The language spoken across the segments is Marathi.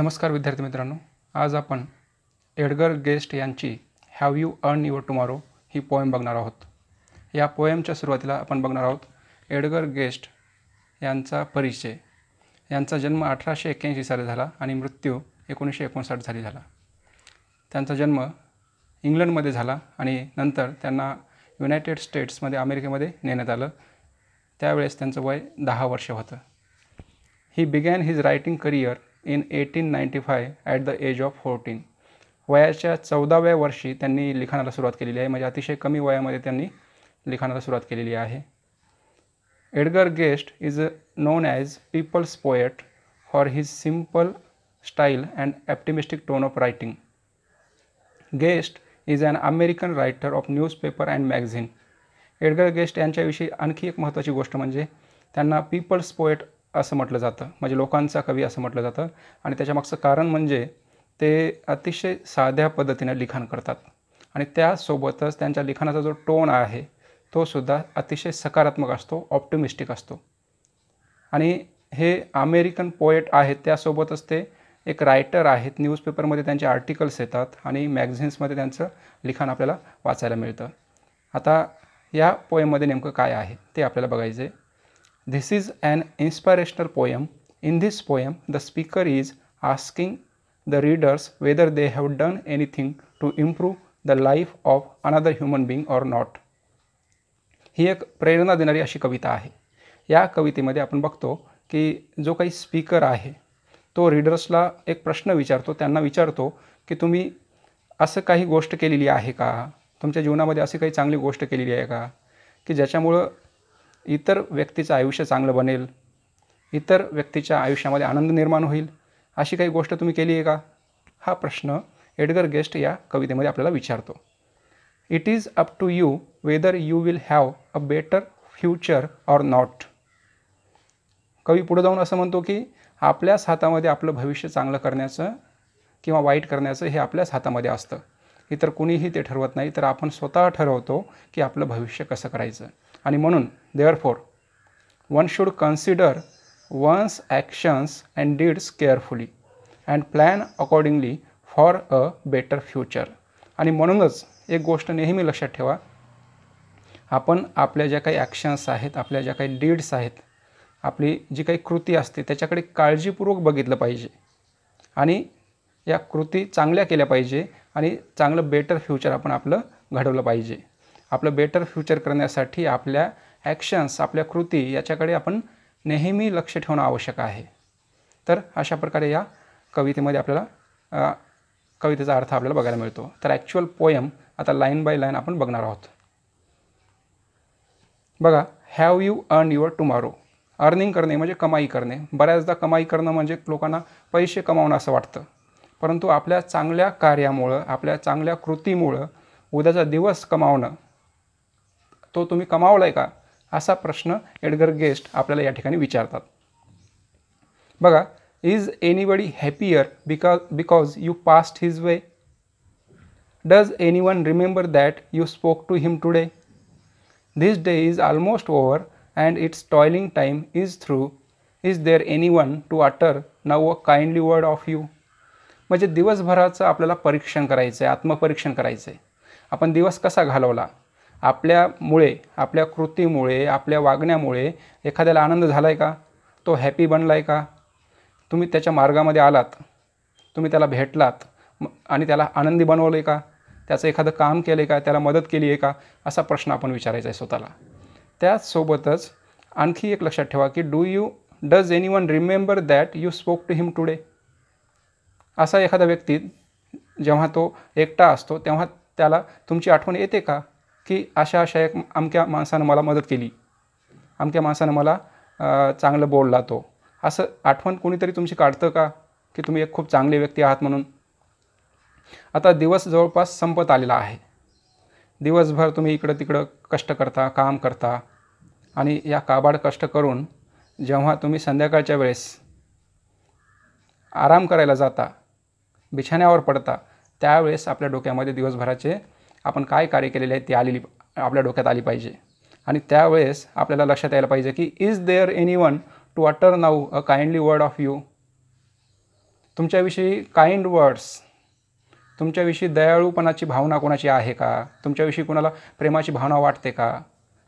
नमस्कार विद्यार्थी मित्रांनो आज आपण एडगर गेस्ट यांची have you earned your tomorrow ही पोएम बघणार आहोत या पोएमच्या सुरुवातीला आपण बघणार आहोत एडगर गेस्ट यांचा परिचय यांचा जन्म अठराशे एक्क्याऐंशी साली झाला आणि मृत्यू एकोणीसशे एकोणसाठ साली झाला त्यांचा जन्म इंग्लंडमध्ये झाला आणि नंतर त्यांना युनायटेड स्टेट्समध्ये अमेरिकेमध्ये नेण्यात आलं त्यावेळेस त्यांचं वय दहा वर्ष होतं he began his writing career in eighteen ninety five at the age of fourteen वयाच्या चौदाव्या वर्षी त्यांनी लिखाणाला सुरुवात केलेली आहे म्हणजे अतिशय कमी वयामध्ये त्यांनी लिखाणाला सुरुवात केलेली आहे Edgar Guest is known as people's poet for his simple style and optimistic tone of writing Guest is an American writer of newspaper and magazine Edgar Guest यांच्याविषयी आणखी एक महत्त्वाची गोष्ट म्हणजे त्यांना पीपल्स पोएट असं म्हटलं जातं म्हणजे लोकांचा कवी असं म्हटलं जातं आणि त्याच्यामागचं कारण म्हणजे ते अतिशय साध्या पद्धतीने लिखाण करतात आणि त्यासोबतच त्यांच्या लिखाणाचा जो टोन आहे तोसुद्धा अतिशय सकारात्मक असतो ऑप्टिमिस्टिक असतो आणि हे अमेरिकन पोएट आहेत त्यासोबतच ते एक रायटर आहेत न्यूजपेपरमध्ये त्यांचे आर्टिकल्स येतात आणि मॅगझिन्समध्ये त्यांचं लिखाण आपल्याला वाचायला मिळतं आता या पोएममध्ये नेमकं काय आहे ते आपल्याला बघायचं आहे This is an inspirational poem. In this poem, the speaker is asking the readers whether they have done anything to improve the life of another human being or not ही एक प्रेरणा देणारी अशी कविता आहे या कवितेमध्ये आपण बघतो की जो काही स्पीकर आहे तो रीडर्सला एक प्रश्न विचारतो त्यांना विचारतो की तुम्ही असं काही गोष्ट केलेली आहे का तुमच्या जीवनामध्ये असे काही चांगली गोष्ट केलेली आहे का की ज्याच्यामुळं इतर व्यक्तीचं आयुष्य चांगलं बनेल इतर व्यक्तीच्या आयुष्यामध्ये आनंद निर्माण होईल अशी काही गोष्ट तुम्ही केली आहे का हा प्रश्न एडगर गेस्ट या कवितेमध्ये आपल्याला विचारतो it is up to you whether you will have a better future or not कवी पुढे जाऊन असं म्हणतो की आपल्याच हातामध्ये आपलं भविष्य चांगलं करण्याचं किंवा वाईट करण्याचं हे आपल्याच हातामध्ये असतं इतर कुणीही ते ठरवत नाही तर आपण स्वतः ठरवतो की आपलं भविष्य कसं करायचं आणि म्हणून therefore one should consider one's actions and deeds carefully and plan accordingly for a better future आणि म्हणूनच एक गोष्ट नेहमी लक्षात ठेवा आपण आपल्या ज्या काही ॲक्शन्स आहेत आपल्या ज्या काही डीड्स आहेत आपली जी काही कृती असते त्याच्याकडे काळजीपूर्वक बघितलं पाहिजे आणि या कृती चांगल्या केल्या पाहिजे आणि चांगलं बेटर फ्युचर आपण आपलं घडवलं पाहिजे आपलं बेटर फ्युचर करण्यासाठी आपल्या ॲक्शन्स आपल्या कृती याच्याकडे आपण नेहमी लक्ष ठेवणं आवश्यक आहे तर अशा प्रकारे या कवितेमध्ये आपल्याला कवितेचा अर्थ आपल्याला बघायला मिळतो तर ॲक्च्युअल पोयम आता लाईन बाय लाईन आपण बघणार आहोत बघा have you earned your tomorrow earning करणे म्हणजे कमाई करणे बऱ्याचदा कमाई करणं म्हणजे लोकांना पैसे कमावणं असं वाटतं परंतु आपल्या चांगल्या कार्यामुळं आपल्या चांगल्या कृतीमुळं उद्याचा दिवस कमावणं तो तुम्ही कमावला आहे का असा प्रश्न एडगर गेस्ट आपल्याला या ठिकाणी विचारतात बघा is anybody happier because because you passed his way does anyone remember that you spoke to him today this day is almost over and its toiling time is through is there anyone to utter now a kindly word of you म्हणजे दिवसभराचं आपल्याला परीक्षण करायचं आहे आत्मपरीक्षण करायचं आहे आपण दिवस कसा घालवला आपल्यामुळे आपल्या कृतीमुळे आपल्या वागण्यामुळे एखाद्याला आनंद झाला आहे का तो हॅपी बनला आहे का तुम्ही त्याच्या मार्गामध्ये आलात तुम्ही त्याला भेटलात आणि त्याला आनंदी बनवलं आहे का त्याचं एखादं काम केलं आहे का त्याला मदत केली आहे का असा प्रश्न आपण विचारायचा आहे स्वतःला त्याचसोबतच आणखी एक लक्षात ठेवा की do you does anyone remember that you spoke to him today असा एखादा व्यक्ती जेव्हा तो एकटा असतो तेव्हा त्याला तुमची आठवण येते का की अशा अशा एक अमक्या माणसानं मला मदत केली अमक्या माणसानं मला चांगलं बोलला तो असं आठवण कोणीतरी तुमची काढतं का की तुम्ही एक खूप चांगली व्यक्ती आहात म्हणून आता दिवस जवळपास संपत आलेला आहे दिवसभर तुम्ही इकडं तिकडं कष्ट करता काम करता आणि या काबाड कष्ट करून जेव्हा तुम्ही संध्याकाळच्या वेळेस आराम करायला जाता बिछाण्यावर पडता त्यावेळेस आपल्या डोक्यामध्ये दिवसभराचे आपण काय कार्य केलेले आहे ते आलेली आपल्या डोक्यात आली पाहिजे आणि त्यावेळेस आपल्याला लक्षात यायला पाहिजे की is there anyone to utter now a kindly word of you तुमच्याविषयी काइंड वर्ड्स तुमच्याविषयी दयाळूपणाची भावना कोणाची आहे का तुमच्याविषयी कोणाला प्रेमाची भावना वाटते का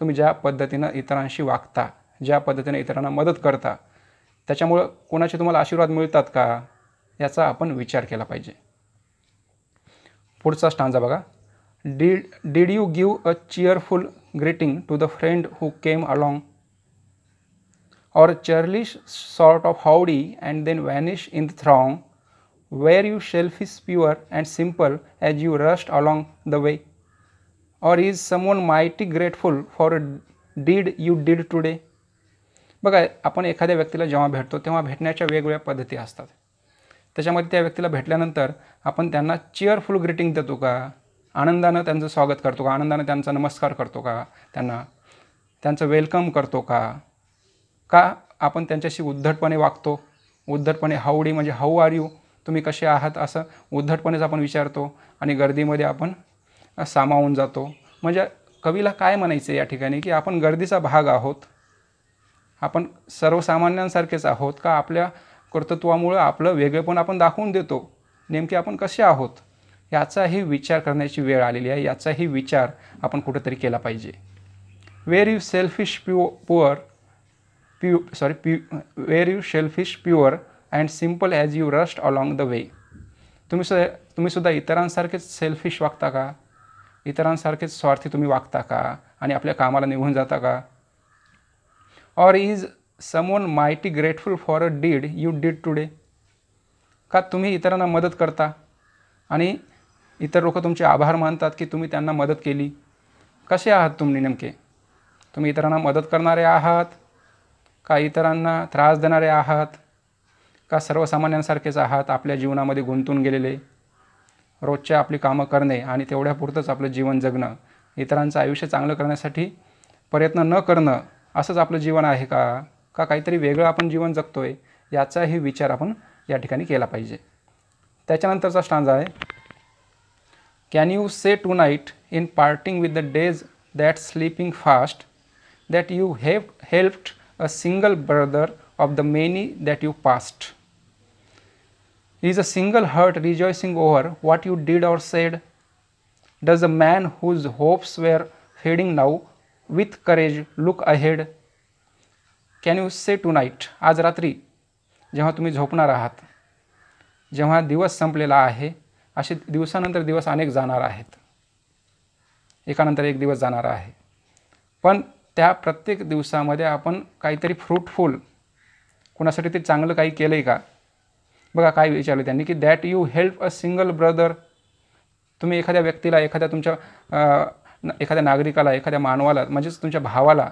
तुम्ही ज्या पद्धतीनं इतरांशी वागता ज्या पद्धतीनं इतरांना मदत करता त्याच्यामुळं कोणाचे तुम्हाला आशीर्वाद मिळतात का याचा आपण विचार केला पाहिजे पुढचा स्टांजा बघा Did, did you give a cheerful greeting to the friend who came along? Or a churlish sort of howdy and then vanish in the throng? Were you selfish pure and simple as you rushed along the way? Or is someone mighty grateful for a deed you did today? बघा आपण एखाद्या व्यक्तीला जेव्हा भेटतो तेव्हा भेटण्याच्या वेगवेगळ्या पद्धती असतात त्याच्यामध्ये त्या व्यक्तीला भेटल्यानंतर आपण त्यांना चेअरफुल ग्रीटिंग देतो का आनंदानं त्यांचं स्वागत करतो का आनंदानं त्यांचा नमस्कार करतो का त्यांना त्यांचं वेलकम करतो का का आपण त्यांच्याशी उद्धटपणे वागतो उद्धटपणे हाऊडी म्हणजे हाऊ आर यू तुम्ही कसे आहात असं उद्धटपणेच आपण विचारतो आणि गर्दीमध्ये आपण सामावून जातो म्हणजे कवीला काय म्हणायचं या ठिकाणी की आपण गर्दीचा भाग आहोत आपण सर्वसामान्यांसारखेच आहोत का आपल्या कर्तृत्वामुळं आपलं वेगळेपण आपण दाखवून देतो नेमके आपण कसे आहोत याचाही विचार करण्याची वेळ आलेली आहे याचाही विचार आपण कुठेतरी केला पाहिजे were you selfish pure poor pure sorry pure were you selfish pure and simple as you rushed along the way तुम्ही तुम्ही तुम्हीसुद्धा इतरांसारखेच सेल्फिश वागता का इतरांसारखेच स्वार्थी तुम्ही वागता का आणि आपल्या कामाला निघून जाता का or is someone mighty grateful for a deed you did today का तुम्ही इतरांना मदत करता आणि इतर लोक तुमचे आभार मानतात की तुम्ही त्यांना मदत केली कसे आहात तुम्ही नेमके तुम्ही इतरांना मदत करणारे आहात का इतरांना त्रास देणारे आहात का सर्वसामान्यांसारखेच आहात आपल्या जीवनामध्ये गुंतून गेलेले रोजच्या आपली कामं करणे आणि तेवढ्यापुरतंच आपलं जीवन जगणं इतरांचं आयुष्य चांगलं करण्यासाठी प्रयत्न न करणं असंच आपलं जीवन आहे का का काहीतरी वेगळं आपण जीवन जगतो आहे याचाही विचार आपण या ठिकाणी केला पाहिजे त्याच्यानंतरचा स्टांजा आहे Can you say tonight in parting with the days that sleeping fast that you have helped a single brother of the many that you passed? Is a single heart rejoicing over what you did or said? Does a man whose hopes were fading now with courage look ahead? Can you say tonight? aaj आज रात्री tumhi jhopnar ahat आहात divas दिवस संपलेला असे दिवसानंतर दिवस अनेक जाणार आहेत एकानंतर एक दिवस जाणार आहे पण त्या प्रत्येक दिवसामध्ये आपण काहीतरी फ्रूटफुल कोणासाठी ते चांगलं काही केलं आहे का बघा काय विचारलं त्यांनी की that you help a single brother तुम्ही एखाद्या व्यक्तीला एखाद्या तुमच्या एखाद्या नागरिकाला एखाद्या मानवाला म्हणजेच तुमच्या भावाला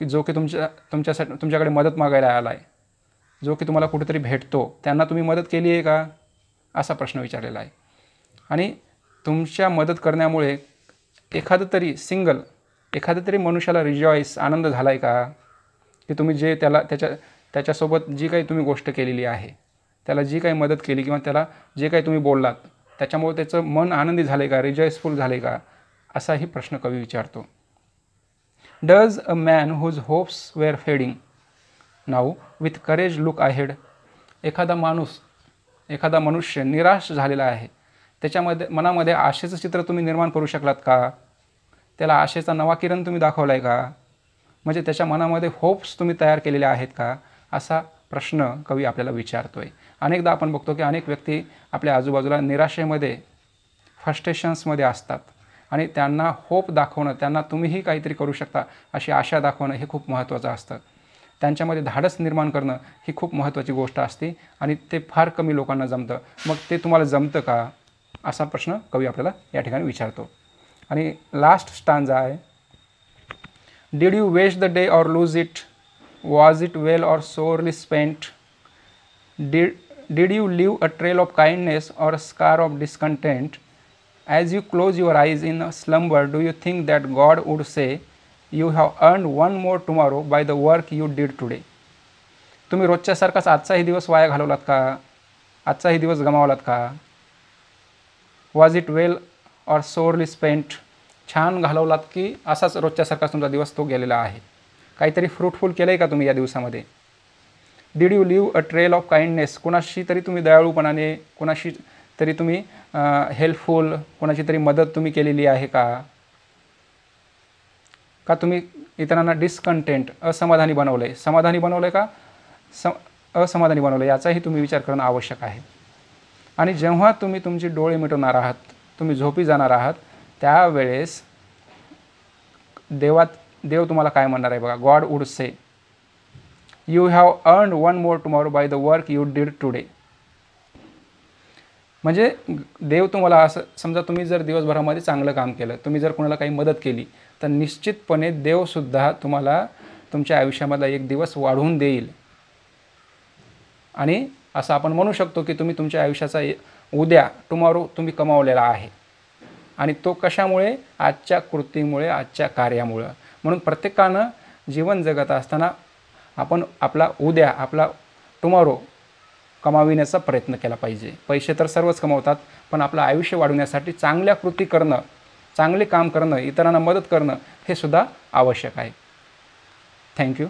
की जो की तुमच्या तुमच्यासाठी तुमच्याकडे मदत मागायला आला आहे जो की तुम्हाला कुठेतरी भेटतो त्यांना तुम्ही मदत केली आहे का असा प्रश्न विचारलेला आहे आणि तुमच्या मदत करण्यामुळे एखादं तरी सिंगल एखादं तरी मनुष्याला रिजॉईस आनंद झाला आहे का की तुम्ही जे त्याला त्याच्या त्याच्यासोबत जी काही तुम्ही गोष्ट केलेली आहे त्याला जी काही मदत केली किंवा त्याला जे काही तुम्ही बोललात त्याच्यामुळे त्याचं मन आनंदी झाले का रिजॉईसफुल झाले का असाही प्रश्न कवी विचारतो does a man whose hopes were fading now with courage look ahead एखादा माणूस एखादा मनुष्य निराश झालेला आहे त्याच्यामध्ये मनामध्ये आशेचं चित्र तुम्ही निर्माण करू शकलात का त्याला आशेचा नवा किरण तुम्ही दाखवला आहे का म्हणजे त्याच्या मनामध्ये होप्स तुम्ही तयार केलेल्या आहेत का असा प्रश्न कवी आपल्याला विचारतो आहे अनेकदा आपण बघतो की अनेक व्यक्ती आपल्या आजूबाजूला निराशेमध्ये फस्टेशन्समध्ये असतात आणि त्यांना होप दाखवणं त्यांना तुम्हीही काहीतरी करू शकता अशी आशा दाखवणं हे खूप महत्त्वाचं असतं त्यांच्यामध्ये धाडस निर्माण करणं ही खूप महत्त्वाची गोष्ट असते आणि ते फार कमी लोकांना जमतं मग ते तुम्हाला जमतं का असा प्रश्न कवी आपल्याला या ठिकाणी विचारतो आणि लास्ट स्टांजा आहे did you waste the day or lose it was it well or sorely spent did did you leave a trail of kindness or a scar of discontent as you close your eyes in a slumber do you think that God would say you have earned one more tomorrow by the work you did today तुम्ही रोजच्यासारखाच आजचाही दिवस वाया घालवलात का आजचाही दिवस गमावलात का was it well or sorely spent छान घालवलात की असाच रोजच्यासारखाच तुमचा दिवस तो गेलेला आहे काहीतरी फ्रुटफुल केलं आहे का तुम्ही या दिवसामध्ये did you leave a trail of kindness कोणाशी तरी तुम्ही दयाळूपणाने कोणाशी तरी तुम्ही हेल्पफुल कोणाची तरी मदत तुम्ही केलेली आहे का का तुम्ही इतरांना डिस्कंटेंट असमाधानी बनवलं आहे समाधानी बनवलं आहे का सम असमाधानी बनवलं आहे याचाही तुम्ही विचार करणं आवश्यक आहे आणि जेव्हा तुम्ही तुमचे डोळे मिटवणार आहात तुम्ही झोपी जाणार आहात त्यावेळेस देवात देव तुम्हाला काय म्हणणार आहे बघा God would say you have earned one more tomorrow by the work you did today म्हणजे देव तुम्हाला असं समजा तुम्ही जर दिवसभरामध्ये चांगलं काम केलं तुम्ही जर कोणाला काही मदत केली तर निश्चितपणे देवसुद्धा तुम्हाला तुमच्या आयुष्यामधला एक दिवस वाढवून देईल आणि असं आपण म्हणू शकतो की तुम्ही तुमच्या आयुष्याचा उद्या टुमॉरो तुम्ही कमावलेला आहे आणि तो कशामुळे आजच्या कृतीमुळे आजच्या कार्यामुळं म्हणून प्रत्येकानं जीवन जगत असताना आपण आपला उद्या आपला टुमॉरो कमाविण्याचा प्रयत्न केला पाहिजे पैसे तर सर्वच कमावतात पण आपलं आयुष्य वाढवण्यासाठी चांगल्या कृती करणं चांगले काम करणं इतरांना मदत करणं हे सुद्धा आवश्यक आहे थँक्यू